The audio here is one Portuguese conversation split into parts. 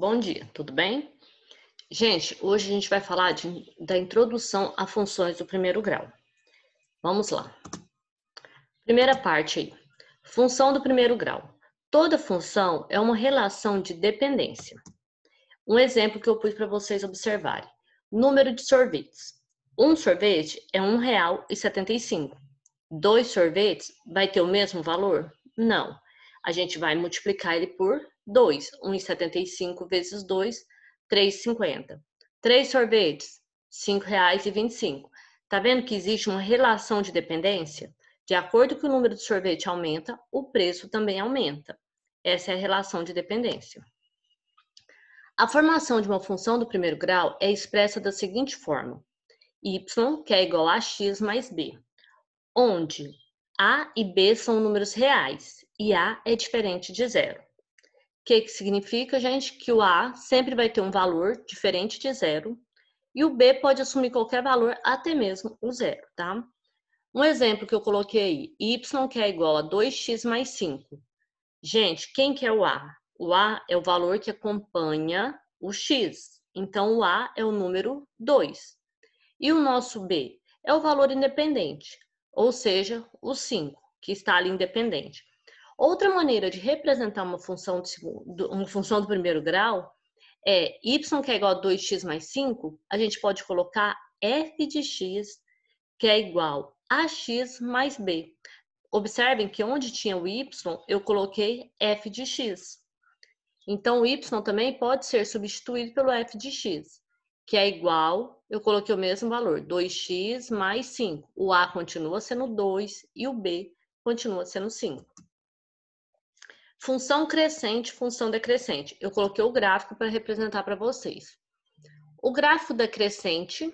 Bom dia, tudo bem? Gente, hoje a gente vai falar de, da introdução a funções do primeiro grau. Vamos lá. Primeira parte aí. Função do primeiro grau. Toda função é uma relação de dependência. Um exemplo que eu pus para vocês observarem. Número de sorvetes. Um sorvete é R$ 1,75. Dois sorvetes vai ter o mesmo valor? Não. A gente vai multiplicar ele por 2, 1,75 vezes 2, 3,50. 3 sorvetes, R$ 5,25. Tá vendo que existe uma relação de dependência? De acordo com o número de sorvete aumenta, o preço também aumenta. Essa é a relação de dependência. A formação de uma função do primeiro grau é expressa da seguinte forma: y, que é igual a x mais b, onde a e b são números reais e a é diferente de zero que, que significa, gente, que o A sempre vai ter um valor diferente de zero e o B pode assumir qualquer valor, até mesmo o zero, tá? Um exemplo que eu coloquei aí, y que é igual a 2x mais 5. Gente, quem que é o A? O A é o valor que acompanha o x. Então, o A é o número 2. E o nosso B é o valor independente, ou seja, o 5, que está ali independente. Outra maneira de representar uma função, segundo, uma função do primeiro grau é y que é igual a 2x mais 5, a gente pode colocar f de x que é igual a x mais b. Observem que onde tinha o y, eu coloquei f de x. Então, o y também pode ser substituído pelo f de x, que é igual, eu coloquei o mesmo valor, 2x mais 5. O a continua sendo 2 e o b continua sendo 5. Função crescente, função decrescente. Eu coloquei o gráfico para representar para vocês. O gráfico decrescente,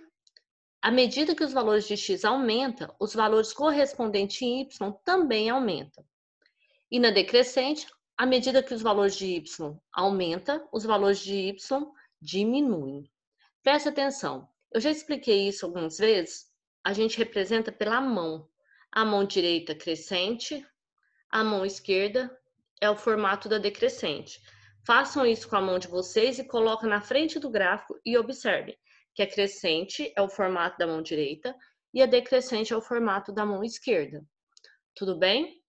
à medida que os valores de x aumentam, os valores correspondentes em y também aumentam. E na decrescente, à medida que os valores de y aumentam, os valores de y diminuem. Preste atenção, eu já expliquei isso algumas vezes. A gente representa pela mão. A mão direita crescente, a mão esquerda é o formato da decrescente. Façam isso com a mão de vocês e coloquem na frente do gráfico e observem que a crescente é o formato da mão direita e a decrescente é o formato da mão esquerda. Tudo bem?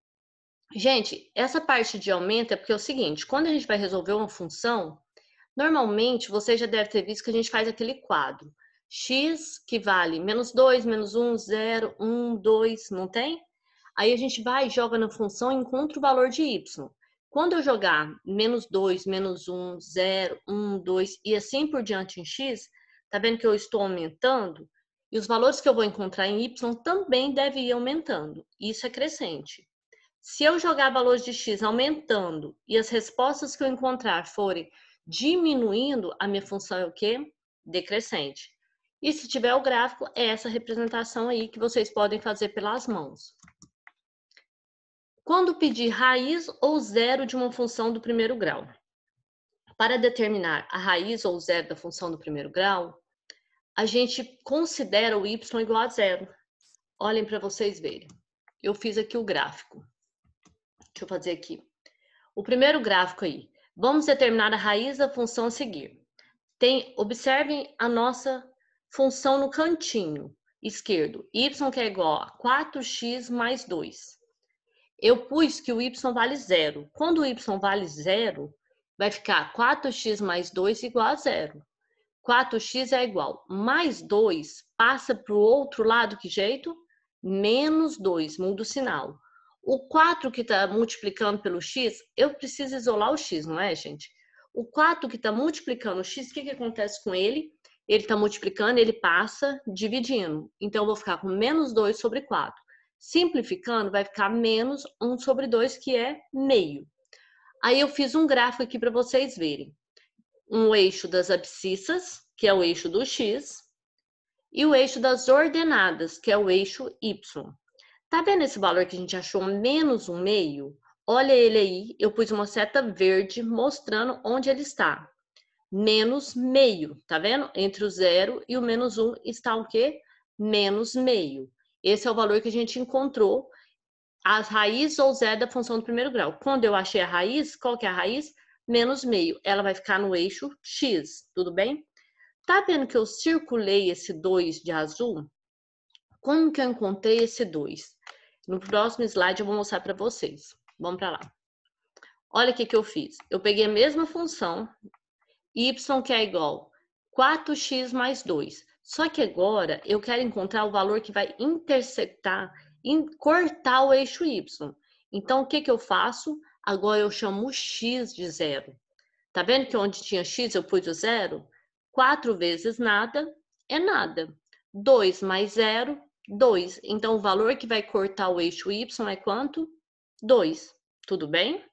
Gente, essa parte de aumento é porque é o seguinte, quando a gente vai resolver uma função, normalmente você já deve ter visto que a gente faz aquele quadro. x que vale menos 2, menos 1, 0, 1, 2, não tem? Aí a gente vai, joga na função e encontra o valor de y. Quando eu jogar menos 2, menos 1, 0, 1, 2 e assim por diante em x, tá vendo que eu estou aumentando? E os valores que eu vou encontrar em y também devem ir aumentando. Isso é crescente. Se eu jogar valores de x aumentando e as respostas que eu encontrar forem diminuindo, a minha função é o quê? Decrescente. E se tiver o gráfico, é essa representação aí que vocês podem fazer pelas mãos quando pedir raiz ou zero de uma função do primeiro grau. Para determinar a raiz ou zero da função do primeiro grau, a gente considera o y igual a zero. Olhem para vocês verem. Eu fiz aqui o gráfico. Deixa eu fazer aqui. O primeiro gráfico aí. Vamos determinar a raiz da função a seguir. Tem, observem a nossa função no cantinho esquerdo. y que é igual a 4x mais 2 eu pus que o y vale zero. Quando o y vale zero, vai ficar 4x mais 2 igual a zero. 4x é igual mais 2, passa para o outro lado, que jeito? Menos 2, muda o sinal. O 4 que está multiplicando pelo x, eu preciso isolar o x, não é, gente? O 4 que está multiplicando o x, o que, que acontece com ele? Ele está multiplicando, ele passa dividindo. Então, eu vou ficar com menos 2 sobre 4. Simplificando, vai ficar menos 1 sobre 2, que é meio. Aí eu fiz um gráfico aqui para vocês verem. Um eixo das abscissas, que é o eixo do x, e o eixo das ordenadas, que é o eixo y. Tá vendo esse valor que a gente achou menos um meio? Olha ele aí, eu pus uma seta verde mostrando onde ele está. Menos meio, tá vendo? Entre o zero e o menos um está o quê? Menos meio. Esse é o valor que a gente encontrou as raízes ou zero da função do primeiro grau. Quando eu achei a raiz, qual que é a raiz? Menos meio. Ela vai ficar no eixo x, tudo bem? Tá vendo que eu circulei esse 2 de azul? Como que eu encontrei esse 2? No próximo slide eu vou mostrar para vocês. Vamos para lá. Olha o que, que eu fiz. Eu peguei a mesma função, y que é igual 4x mais 2. Só que agora eu quero encontrar o valor que vai intersectar, cortar o eixo Y. Então, o que, que eu faço? Agora eu chamo o X de zero. Tá vendo que onde tinha X eu pus o zero? 4 vezes nada é nada. 2 mais zero, 2. Então, o valor que vai cortar o eixo Y é quanto? 2. Tudo bem?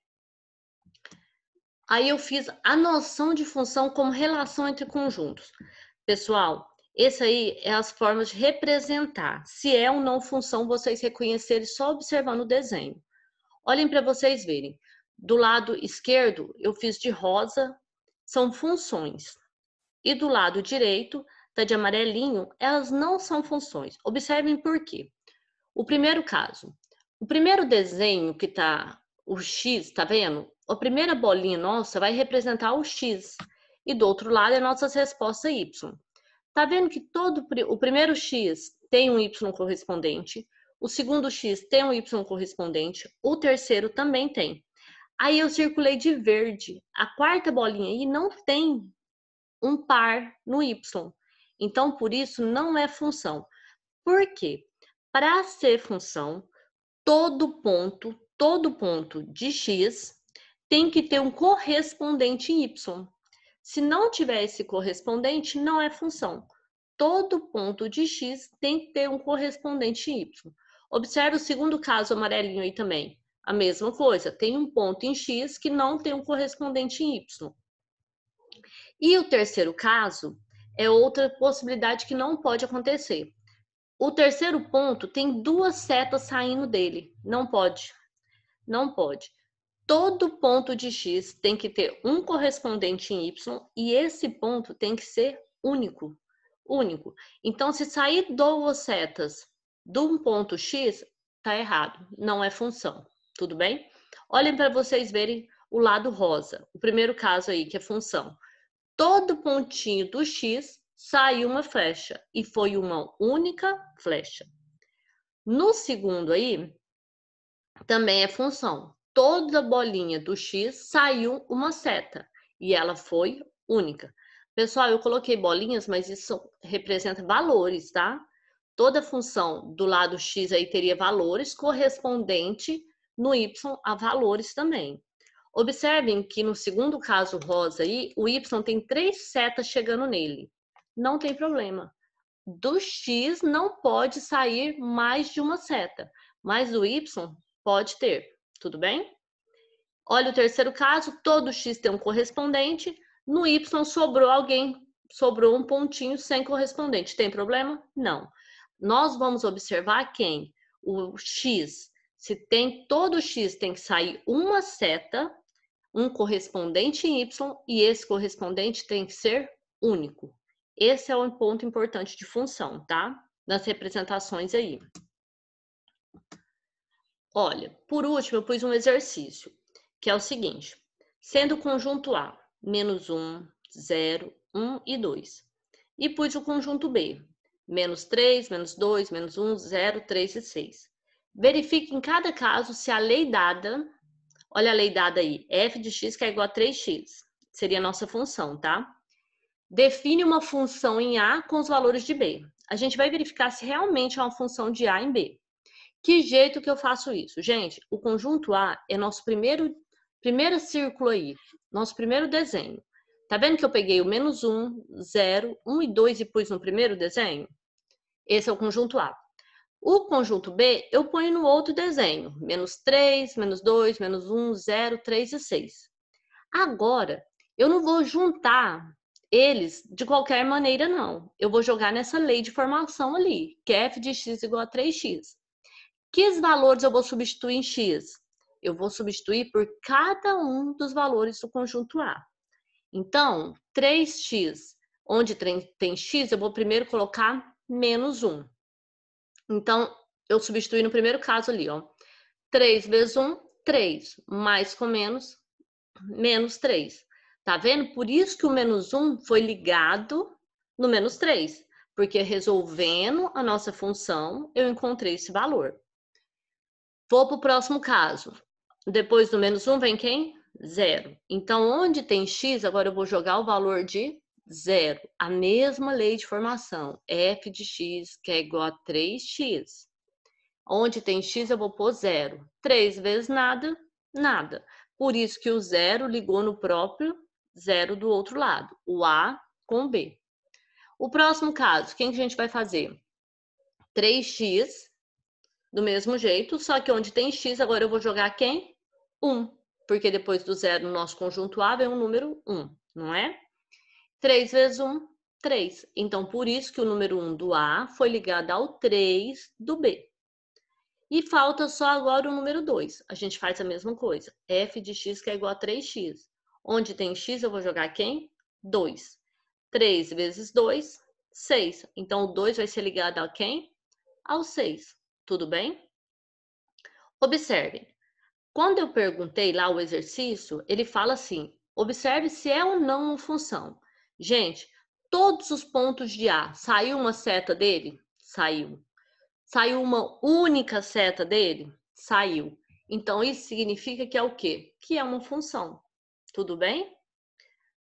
Aí eu fiz a noção de função como relação entre conjuntos. Pessoal, essa aí é as formas de representar. Se é ou não função, vocês reconhecerem só observando o desenho. Olhem para vocês verem. Do lado esquerdo, eu fiz de rosa, são funções. E do lado direito, tá de amarelinho, elas não são funções. Observem por quê. O primeiro caso, o primeiro desenho que tá o X, tá vendo? A primeira bolinha nossa vai representar o X e do outro lado é nossas respostas Y. Tá vendo que todo o primeiro x tem um y correspondente, o segundo x tem um y correspondente, o terceiro também tem. Aí eu circulei de verde. A quarta bolinha aí não tem um par no y. Então, por isso, não é função. Por quê? Para ser função, todo ponto, todo ponto de x tem que ter um correspondente em y. Se não tiver esse correspondente, não é função. Todo ponto de x tem que ter um correspondente y. Observe o segundo caso amarelinho aí também. A mesma coisa, tem um ponto em x que não tem um correspondente em y. E o terceiro caso é outra possibilidade que não pode acontecer. O terceiro ponto tem duas setas saindo dele. Não pode. Não pode. Todo ponto de x tem que ter um correspondente em y e esse ponto tem que ser único. Único. Então, se sair duas setas de um ponto x, tá errado. Não é função. Tudo bem? Olhem para vocês verem o lado rosa. O primeiro caso aí, que é função. Todo pontinho do x saiu uma flecha e foi uma única flecha. No segundo aí, também é função toda bolinha do X saiu uma seta e ela foi única. Pessoal, eu coloquei bolinhas, mas isso representa valores, tá? Toda função do lado X aí teria valores correspondente no Y a valores também. Observem que no segundo caso rosa aí, o Y tem três setas chegando nele. Não tem problema. Do X não pode sair mais de uma seta, mas o Y pode ter. Tudo bem? Olha o terceiro caso, todo x tem um correspondente, no y sobrou alguém, sobrou um pontinho sem correspondente. Tem problema? Não. Nós vamos observar quem? O x. Se tem todo x, tem que sair uma seta, um correspondente em y, e esse correspondente tem que ser único. Esse é um ponto importante de função, tá? Nas representações aí. Olha, por último, eu pus um exercício, que é o seguinte: sendo o conjunto A menos 1, 0, 1 e 2. E pus o conjunto B, menos 3, menos 2, menos 1, 0, 3 e 6. Verifique em cada caso se a lei dada, olha a lei dada aí, f de x que é igual a 3x, seria a nossa função, tá? Define uma função em A com os valores de B. A gente vai verificar se realmente é uma função de A em B. Que jeito que eu faço isso? Gente, o conjunto A é nosso primeiro, primeiro círculo aí, nosso primeiro desenho. Tá vendo que eu peguei o menos 1, 0, 1 e 2 e pus no primeiro desenho? Esse é o conjunto A. O conjunto B eu ponho no outro desenho, menos 3, menos 2, menos 1, 0, 3 e 6. Agora, eu não vou juntar eles de qualquer maneira, não. Eu vou jogar nessa lei de formação ali, que é f de x igual a 3x. Que valores eu vou substituir em X? Eu vou substituir por cada um dos valores do conjunto A. Então, 3x, onde tem x, eu vou primeiro colocar menos 1. Então, eu substituí no primeiro caso ali, ó. 3 vezes 1, 3. Mais com menos, menos 3. Tá vendo? Por isso que o menos 1 foi ligado no menos 3. Porque resolvendo a nossa função, eu encontrei esse valor. Vou para o próximo caso. Depois do menos 1 vem quem? Zero. Então, onde tem x, agora eu vou jogar o valor de zero. A mesma lei de formação. f de x, que é igual a 3x. Onde tem x, eu vou pôr zero. 3 vezes nada, nada. Por isso que o zero ligou no próprio zero do outro lado. O A com o B. O próximo caso, quem que a gente vai fazer? 3x do mesmo jeito, só que onde tem x, agora eu vou jogar quem? 1, porque depois do zero no nosso conjunto A vem um número 1, não é? 3 vezes 1, 3. Então, por isso que o número 1 do A foi ligado ao 3 do B. E falta só agora o número 2. A gente faz a mesma coisa. f de x que é igual a 3x. Onde tem x, eu vou jogar quem? 2. 3 vezes 2, 6. Então, o 2 vai ser ligado a quem? Ao 6. Tudo bem? Observe. Quando eu perguntei lá o exercício, ele fala assim: observe se é ou não uma função. Gente, todos os pontos de A, saiu uma seta dele? Saiu. Saiu uma única seta dele? Saiu. Então, isso significa que é o quê? Que é uma função. Tudo bem?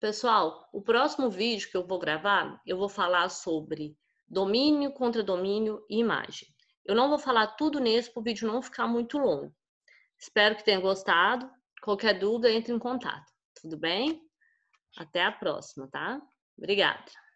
Pessoal, o próximo vídeo que eu vou gravar, eu vou falar sobre domínio, contradomínio e imagem. Eu não vou falar tudo nisso para o vídeo não ficar muito longo. Espero que tenha gostado. Qualquer dúvida, entre em contato. Tudo bem? Até a próxima, tá? Obrigada.